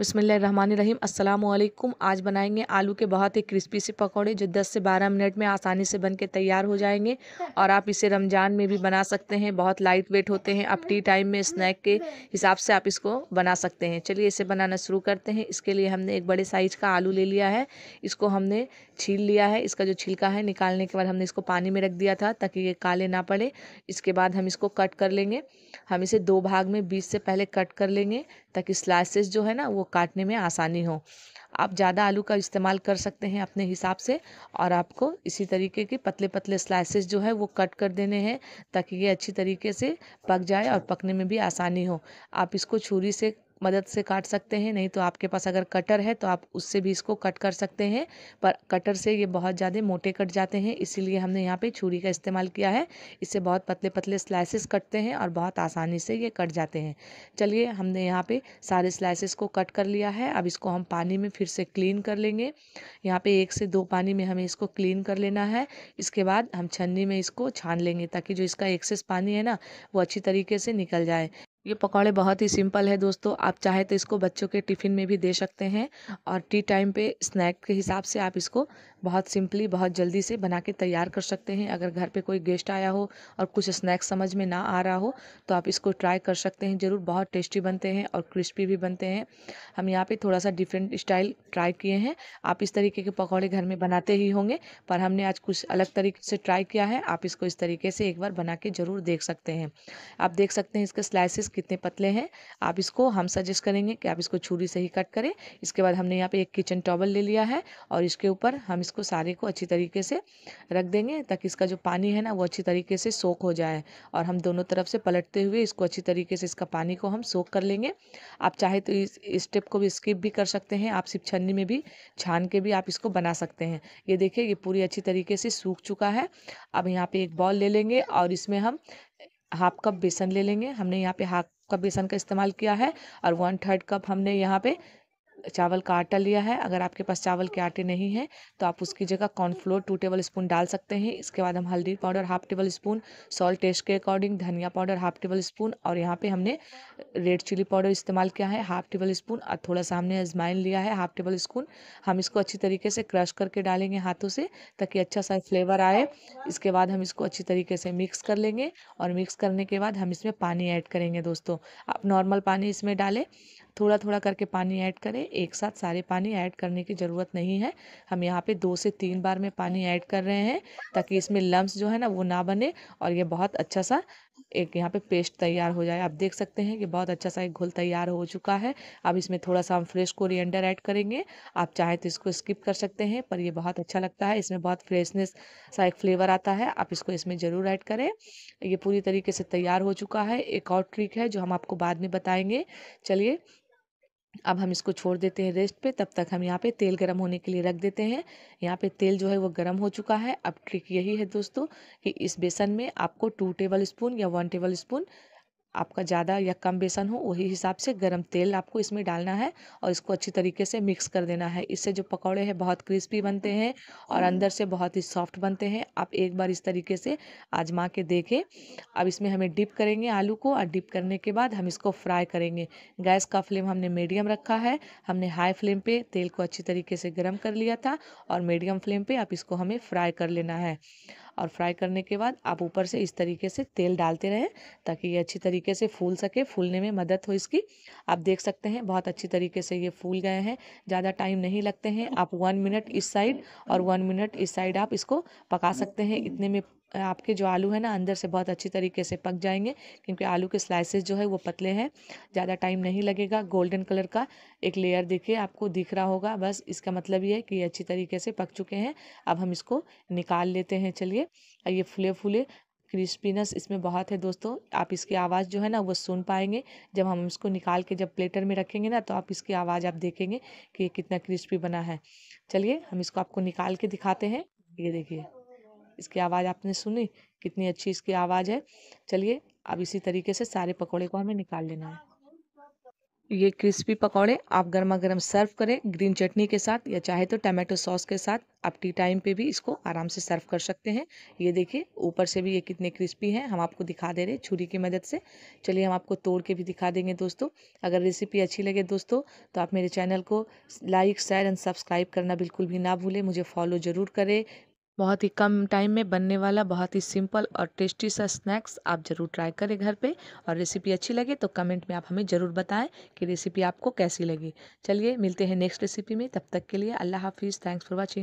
बसमीम अल्लाम आज बनाएंगे आलू के बहुत ही क्रिस्पी से पकौड़े जो 10 से 12 मिनट में आसानी से बन के तैयार हो जाएंगे और आप इसे रमज़ान में भी बना सकते हैं बहुत लाइट वेट होते हैं आप टी टाइम में स्नैक के हिसाब से आप इसको बना सकते हैं चलिए इसे बनाना शुरू करते हैं इसके लिए हमने एक बड़े साइज़ का आलू ले लिया है इसको हमने छील लिया है इसका जो छिलका है निकालने के बाद हमने इसको पानी में रख दिया था ताकि ये काले ना पड़े इसके बाद हम इसको कट कर लेंगे हम इसे दो भाग में बीस से पहले कट कर लेंगे ताकि स्लाइसेस जो है ना वो काटने में आसानी हो आप ज़्यादा आलू का इस्तेमाल कर सकते हैं अपने हिसाब से और आपको इसी तरीके के पतले पतले स्लाइसेस जो है वो कट कर देने हैं ताकि ये अच्छी तरीके से पक जाए और पकने में भी आसानी हो आप इसको छुरी से मदद से काट सकते हैं नहीं तो आपके पास अगर कटर है तो आप उससे भी इसको कट कर सकते हैं पर कटर से ये बहुत ज़्यादा मोटे कट जाते हैं इसीलिए हमने यहाँ पे छुरी का इस्तेमाल किया है इससे बहुत पतले पतले स्लाइसेस कटते हैं और बहुत आसानी से ये कट जाते हैं चलिए हमने यहाँ पे सारे स्लाइसेस को कट कर लिया है अब इसको हम पानी में फिर से क्लीन कर लेंगे यहाँ पे एक से दो पानी में हमें इसको क्लीन कर लेना है इसके बाद हम छन्नी में इसको छान लेंगे ताकि जो इसका एक्सेस पानी है ना वो अच्छी तरीके से निकल जाए ये पकौड़े बहुत ही सिंपल है दोस्तों आप चाहे तो इसको बच्चों के टिफ़िन में भी दे सकते हैं और टी टाइम पे स्नैक के हिसाब से आप इसको बहुत सिंपली बहुत जल्दी से बना के तैयार कर सकते हैं अगर घर पे कोई गेस्ट आया हो और कुछ स्नैक समझ में ना आ रहा हो तो आप इसको ट्राई कर सकते हैं ज़रूर बहुत टेस्टी बनते हैं और क्रिस्पी भी बनते हैं हम यहाँ पर थोड़ा सा डिफरेंट स्टाइल ट्राई किए हैं आप इस तरीके के पकौड़े घर में बनाते ही होंगे पर हमने आज कुछ अलग तरीके से ट्राई किया है आप इसको इस तरीके से एक बार बना के ज़रूर देख सकते हैं आप देख सकते हैं इसके स्लाइसिस कितने पतले हैं आप इसको हम सजेस्ट करेंगे कि आप इसको छुरी से ही कट करें इसके बाद हमने यहाँ पे एक किचन टॉवल ले लिया है और इसके ऊपर हम इसको सारे को अच्छी तरीके से रख देंगे ताकि इसका जो पानी है ना वो अच्छी तरीके से सोख हो जाए और हम दोनों तरफ से पलटते हुए इसको अच्छी तरीके से इसका पानी को हम सोख कर लेंगे आप चाहे तो इस स्टेप को भी स्किप भी कर सकते हैं आप सिर्फ छन्नी में भी छान के भी आप इसको बना सकते हैं ये देखिए ये पूरी अच्छी तरीके से सूख चुका है अब यहाँ पे एक बॉल ले लेंगे और इसमें हम हाफ कप बेसन ले लेंगे हमने यहाँ पे हाफ कप बेसन का इस्तेमाल किया है और वन थर्ड कप हमने यहाँ पे चावल का आटा लिया है अगर आपके पास चावल के आटे नहीं है तो आप उसकी जगह कॉर्नफ्लोर टू टेबल स्पून डाल सकते हैं इसके बाद हम हल्दी powder half tablespoon salt taste के अकॉर्डिंग धनिया पाउडर हाफ टेबल स्पून और यहाँ पे हमने रेड चिली पाउडर इस्तेमाल किया है हाफ टेबल स्पून और थोड़ा सा हमने अजमाइन लिया है हाफ टेबल स्पून हम इसको अच्छी तरीके से क्रश करके डालेंगे हाथों से ताकि अच्छा सा फ्लेवर आए इसके बाद हम इसको अच्छी तरीके से मिक्स कर लेंगे और मिक्स करने के बाद हम इसमें पानी ऐड करेंगे दोस्तों आप नॉर्मल पानी इसमें डालें थोड़ा थोड़ा करके पानी ऐड करें एक साथ सारे पानी ऐड करने की ज़रूरत नहीं है हम यहाँ पे दो से तीन बार में पानी ऐड कर रहे हैं ताकि इसमें लम्ब जो है ना वो ना बने और ये बहुत अच्छा सा एक यहाँ पे पेस्ट तैयार हो जाए आप देख सकते हैं कि बहुत अच्छा सा एक घोल तैयार हो चुका है अब इसमें थोड़ा सा हम फ्रेश कोरिएंडर ऐड करेंगे आप चाहे तो इसको स्किप कर सकते हैं पर ये बहुत अच्छा लगता है इसमें बहुत फ्रेशनेस सा एक फ्लेवर आता है आप इसको इसमें ज़रूर ऐड करें ये पूरी तरीके से तैयार हो चुका है एक और ट्रिक है जो हम आपको बाद में बताएंगे चलिए अब हम इसको छोड़ देते हैं रेस्ट पे तब तक हम यहाँ पे तेल गरम होने के लिए रख देते हैं यहाँ पे तेल जो है वो गरम हो चुका है अब ट्रिक यही है दोस्तों कि इस बेसन में आपको टू टेबल स्पून या वन टेबल स्पून आपका ज़्यादा या कम बेसन हो वही हिसाब से गरम तेल आपको इसमें डालना है और इसको अच्छी तरीके से मिक्स कर देना है इससे जो पकौड़े हैं बहुत क्रिस्पी बनते हैं और अंदर से बहुत ही सॉफ्ट बनते हैं आप एक बार इस तरीके से आजमा के देखें अब इसमें हमें डिप करेंगे आलू को और डिप करने के बाद हम इसको फ्राई करेंगे गैस का फ्लेम हमने मीडियम रखा है हमने हाई फ्लेम पर तेल को अच्छी तरीके से गर्म कर लिया था और मीडियम फ्लेम पर आप इसको हमें फ्राई कर लेना है और फ्राई करने के बाद आप ऊपर से इस तरीके से तेल डालते रहें ताकि ये अच्छी तरीके से फूल सके फूलने में मदद हो इसकी आप देख सकते हैं बहुत अच्छी तरीके से ये फूल गए हैं ज़्यादा टाइम नहीं लगते हैं आप वन मिनट इस साइड और वन मिनट इस साइड आप इसको पका सकते हैं इतने में आपके जो आलू है ना अंदर से बहुत अच्छी तरीके से पक जाएंगे क्योंकि आलू के स्लाइसेस जो है वो पतले हैं ज़्यादा टाइम नहीं लगेगा गोल्डन कलर का एक लेयर देखिए आपको दिख रहा होगा बस इसका मतलब ये है कि ये अच्छी तरीके से पक चुके हैं अब हम इसको निकाल लेते हैं चलिए ये फूले फूले क्रिस्पीनेस इसमें बहुत है दोस्तों आप इसकी आवाज़ जो है ना वो सुन पाएंगे जब हम इसको निकाल के जब प्लेटर में रखेंगे ना तो आप इसकी आवाज़ आप देखेंगे कि ये कितना क्रिस्पी बना है चलिए हम इसको आपको निकाल के दिखाते हैं ये देखिए इसकी आवाज़ आपने सुनी कितनी अच्छी इसकी आवाज़ है चलिए अब इसी तरीके से सारे पकौड़े को हमें निकाल लेना है ये क्रिस्पी पकौड़े आप गर्मा गर्म सर्व करें ग्रीन चटनी के साथ या चाहे तो टमाटो सॉस के साथ आप टी टाइम पे भी इसको आराम से सर्व कर सकते हैं ये देखिए ऊपर से भी ये कितने क्रिस्पी हैं हम आपको दिखा दे रहे छुरी की मदद से चलिए हम आपको तोड़ के भी दिखा देंगे दोस्तों अगर रेसिपी अच्छी लगे दोस्तों तो आप मेरे चैनल को लाइक शेयर एंड सब्सक्राइब करना बिल्कुल भी ना भूलें मुझे फॉलो ज़रूर करें बहुत ही कम टाइम में बनने वाला बहुत ही सिंपल और टेस्टी सा स्नैक्स आप ज़रूर ट्राई करें घर पे और रेसिपी अच्छी लगे तो कमेंट में आप हमें ज़रूर बताएं कि रेसिपी आपको कैसी लगी चलिए मिलते हैं नेक्स्ट रेसिपी में तब तक के लिए अल्लाह हाफिज़ थैंक्स फॉर वॉचिंग